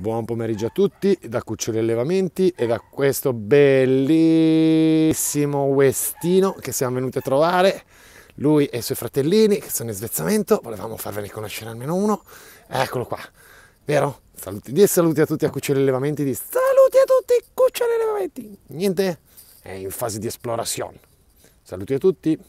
Buon pomeriggio a tutti da Cuccioli Allevamenti e da questo bellissimo Westino che siamo venuti a trovare. Lui e i suoi fratellini che sono in svezzamento, volevamo farvene conoscere almeno uno. Eccolo qua, vero? Saluti, di saluti a tutti a Cuccioli Allevamenti, di saluti a tutti Cuccioli Allevamenti. Niente, è in fase di esplorazione. Saluti a tutti.